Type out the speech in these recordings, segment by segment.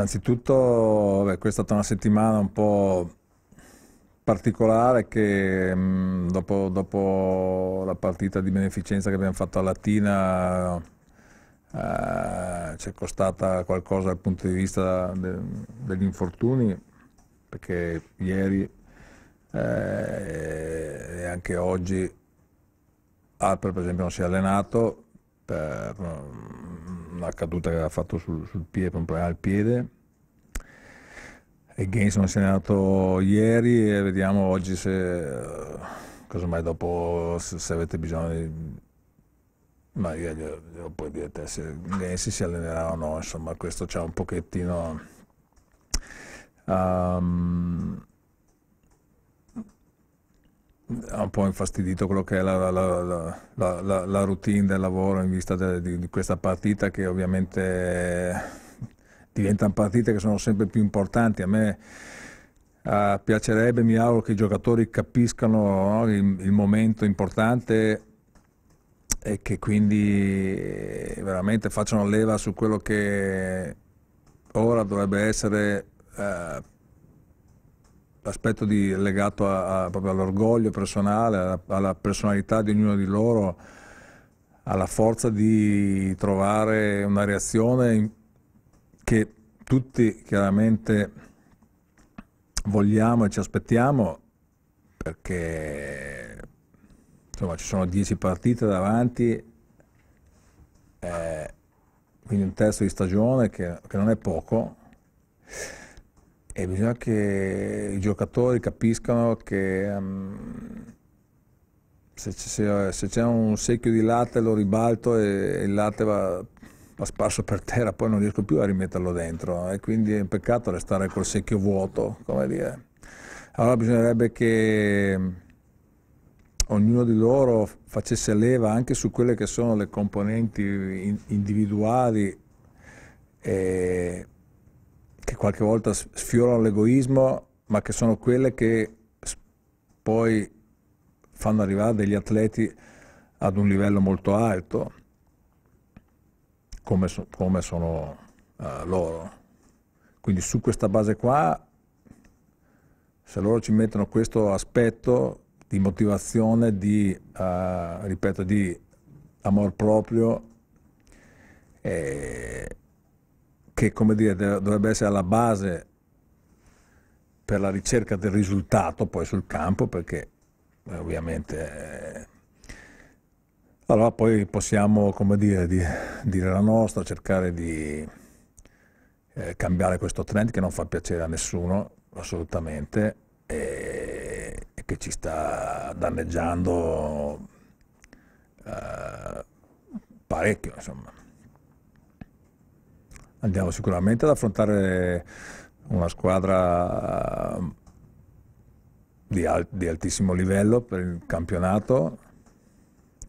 Innanzitutto, beh, questa è stata una settimana un po' particolare che mh, mm, dopo, dopo, la partita di beneficenza che abbiamo fatto a Latina eh, ci è costata qualcosa dal punto di vista de, degli infortuni perché ieri eh, e anche oggi Alper per esempio non si è allenato per mm, la caduta che aveva fatto sul, sul piede, al piede. E Gaines non si è allenato ieri e vediamo oggi se, eh, casomai dopo, se, se avete bisogno di... Ma io glielo, glielo puoi dire te eh, se Gaines si allenerà o no, insomma questo c'è un pochettino... Um, ha un po' infastidito quello che è la, la, la, la routine del lavoro in vista de, di, di, questa partita che ovviamente diventano partite che sono sempre più importanti. A me uh, piacerebbe, mi auguro che i giocatori capiscano no, il, il momento importante e che quindi veramente facciano leva su quello che ora dovrebbe essere eh, l'aspetto di, legato a, a, proprio all'orgoglio personale, alla, alla, personalità di ognuno di loro, alla forza di trovare una reazione che tutti chiaramente vogliamo e ci aspettiamo perché insomma, ci sono dieci partite davanti, eh, quindi un terzo di stagione che, che non è poco e bisogna che i giocatori capiscano che um, se, se, se, c'è un secchio di latte lo ribalto e, e il latte va, va, sparso per terra, poi non riesco più a rimetterlo dentro e quindi è un peccato restare col secchio vuoto, come dire. Allora bisognerebbe che ehm, ognuno di loro facesse leva anche su quelle che sono le componenti individuali. E, che qualche volta sfiorano l'egoismo, ma che sono quelle che poi fanno arrivare degli atleti ad un livello molto alto, come, so, come sono uh, loro. Quindi su questa base qua, se loro ci mettono questo aspetto di motivazione, di, uh, ripeto, di amor proprio, eh, che come dire, dovrebbe essere alla base per la ricerca del risultato poi sul campo, perché eh, ovviamente... Eh, allora poi possiamo, come dire, di, dire la nostra, cercare di eh, cambiare questo trend che non fa piacere a nessuno, assolutamente, e, e che ci sta danneggiando eh, parecchio, insomma andiamo sicuramente ad affrontare una squadra eh, di, alt di altissimo livello per il campionato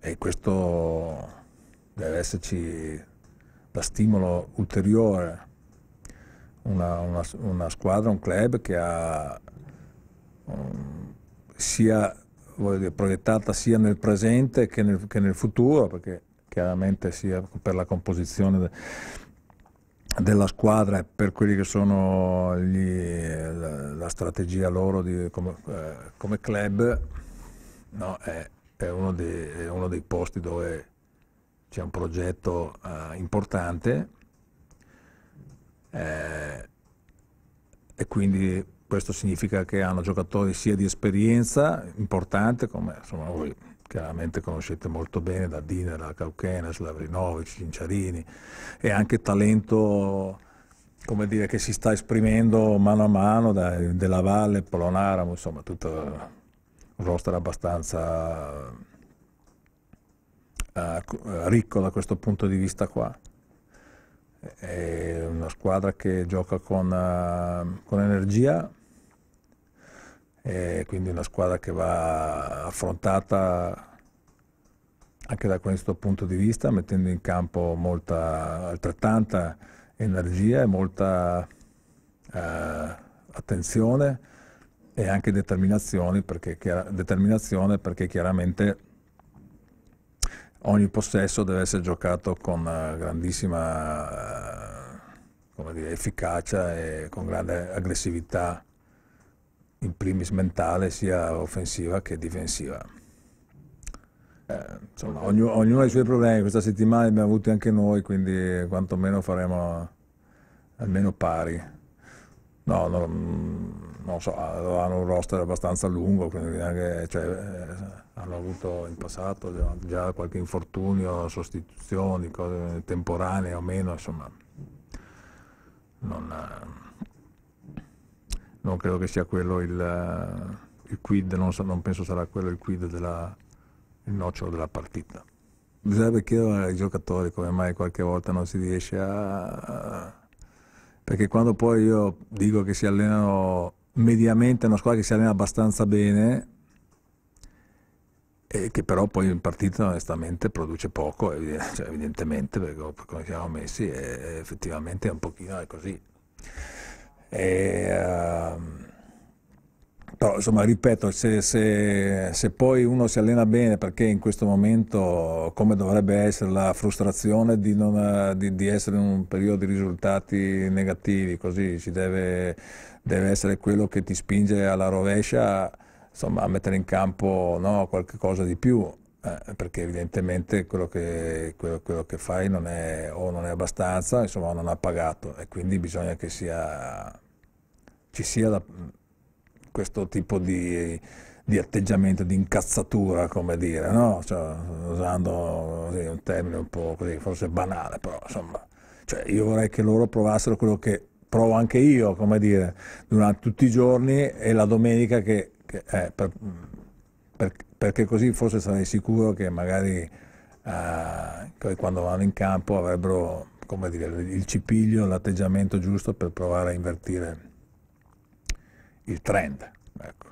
e questo deve esserci da stimolo ulteriore. Una, una, una squadra, un club che ha, um, sia dire, proiettata sia nel presente che nel, che nel futuro, perché chiaramente sia per la composizione della squadra e per quelli che sono gli, la, strategia loro di, come, eh, come, club no, è, è, uno dei, è, uno dei, posti dove c'è un progetto eh, importante eh, e quindi questo significa che hanno giocatori sia di esperienza importante come insomma, voi chiaramente conoscete molto bene, da Diner Dinera, Cauchenes, Lavrinovic, Cinciarini, e anche talento come dire, che si sta esprimendo mano a mano, da, della Valle, Polonaramo, insomma, tutto un roster abbastanza uh, ricco da questo punto di vista qua. È una squadra che gioca con, uh, con energia, e quindi una squadra che va affrontata anche da questo punto di vista, mettendo in campo molta, altrettanta energia e molta eh, attenzione e anche determinazione perché, chiar determinazione perché chiaramente ogni possesso deve essere giocato con eh, grandissima eh, dire, efficacia e con grande aggressività in primis mentale, sia offensiva che difensiva. Eh, insomma, ognuno, ognuno ha i suoi problemi, questa settimana li abbiamo avuti anche noi, quindi quantomeno faremo almeno pari. No, non, non so, hanno un roster abbastanza lungo, quindi anche, cioè, eh, hanno avuto in passato già qualche infortunio, sostituzioni, cose temporanee o meno, insomma. Non, non credo che sia quello il, eh, il quid, non, so, non, penso sarà quello il quid della, il nocciolo della partita. Bisognerebbe chiedere ai giocatori come mai qualche volta non si riesce a... perché quando poi io dico che si allenano mediamente, una squadra che si allena abbastanza bene, e che però poi in partita onestamente produce poco, cioè evidentemente, perché come siamo messi, eh, effettivamente è un pochino così. E, eh, insomma, ripeto, se, se, se, poi uno si allena bene, perché in questo momento come dovrebbe essere la frustrazione di, non, di, di essere in un periodo di risultati negativi, così ci deve, deve essere quello che ti spinge alla rovescia insomma, a mettere in campo no, qualcosa di più. Eh, perché evidentemente quello che, quello, quello che fai non è, o non è abbastanza, insomma non ha pagato e quindi bisogna che sia, ci sia da, questo tipo di, di atteggiamento, di incazzatura, come dire, no? cioè, usando sì, un termine un po' così, forse banale, però insomma, cioè, io vorrei che loro provassero quello che provo anche io, come dire, durante tutti i giorni e la domenica che, che eh, per, per, perché così forse sarei sicuro che magari eh, quando vanno in campo avrebbero come dire, il cipiglio, l'atteggiamento giusto per provare a invertire il trend. Ecco.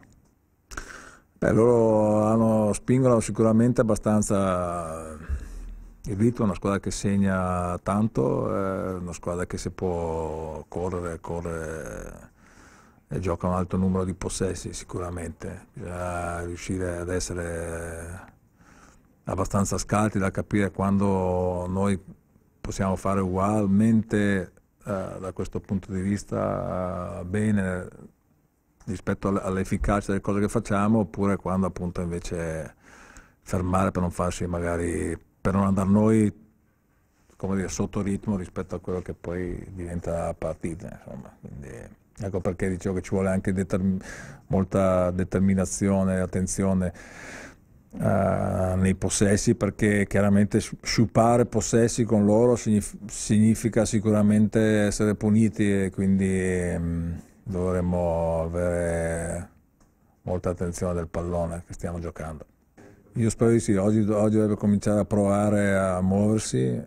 Beh, loro hanno, spingono sicuramente abbastanza il ritmo, una squadra che segna tanto, è una squadra che se può correre, corre e gioca un alto numero di possessi sicuramente, bisogna riuscire ad essere abbastanza scalti da capire quando noi possiamo fare ugualmente eh, da questo punto di vista eh, bene rispetto all'efficacia delle cose che facciamo oppure quando appunto invece fermare per non farsi magari per non andare noi come dire, sotto ritmo rispetto a quello che poi diventa partita insomma Quindi, Ecco perché dicevo che ci vuole anche determin molta determinazione e attenzione uh, nei possessi, perché chiaramente sciupare possessi con loro signif significa sicuramente essere puniti e quindi um, dovremmo avere molta attenzione del pallone che stiamo giocando. Io spero di sì, oggi, oggi dovrebbe cominciare a provare a muoversi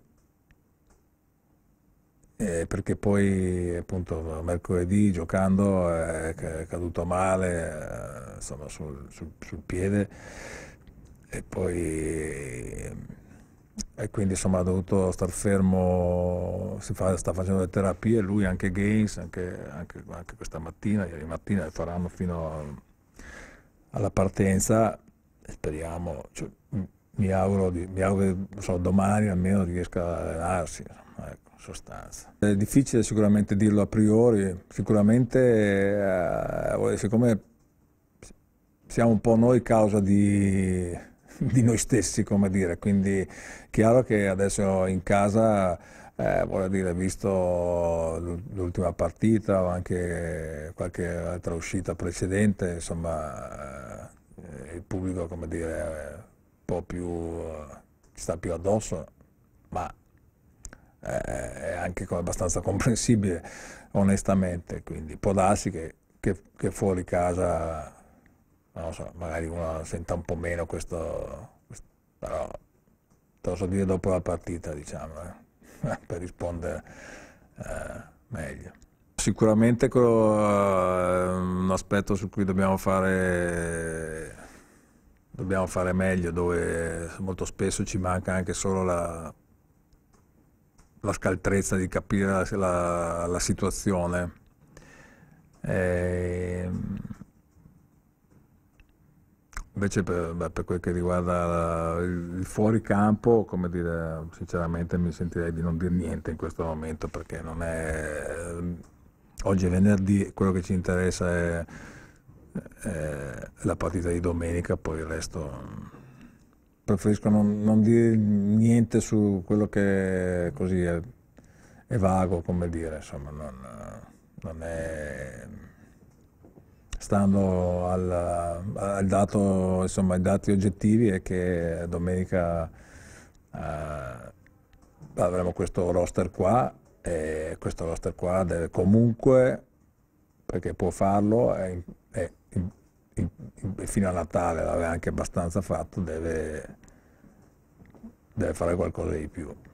eh, perché poi appunto mercoledì giocando è caduto male eh, insomma, sul, sul, sul, piede e poi e quindi insomma ha dovuto star fermo, fa, sta facendo le terapie, lui anche Gaines, anche, anche, anche questa mattina, ieri mattina le faranno fino a, alla partenza, speriamo, cioè, mi auguro, di, mi auguro so, domani almeno riesca ad allenarsi, insomma, ecco, in sostanza. È difficile sicuramente dirlo a priori, sicuramente eh, siccome siamo un po' noi causa di di noi stessi, come dire. Quindi chiaro che adesso in casa, eh, voglio dire, visto l'ultima partita o anche qualche altra uscita precedente, insomma, eh, il pubblico, come dire, un po' più, eh, sta più addosso, ma eh, è anche abbastanza comprensibile, onestamente. Quindi può darsi che, che, che fuori casa non lo so, magari uno senta un po' meno questo, questo però te lo so dire dopo la partita, diciamo, eh, per rispondere eh, meglio. Sicuramente quello, è eh, un aspetto su cui dobbiamo fare, dobbiamo fare meglio, dove molto spesso ci manca anche solo la, la scaltrezza di capire la, la, la situazione. E, ehm, Invece per, beh, per, quel che riguarda il fuoricampo, come dire, sinceramente mi sentirei di non dire niente in questo momento perché non è... Oggi è venerdì, quello che ci interessa è, è la partita di domenica, poi il resto... Preferisco non, non dire niente su quello che così è, è vago, come dire, insomma, non, non è stando al, al dato, insomma, ai dati oggettivi è che domenica eh, avremo questo roster qua e questo roster qua deve comunque, perché può farlo, è, è, è, fino a Natale l'aveva anche abbastanza fatto, deve, deve fare qualcosa di più.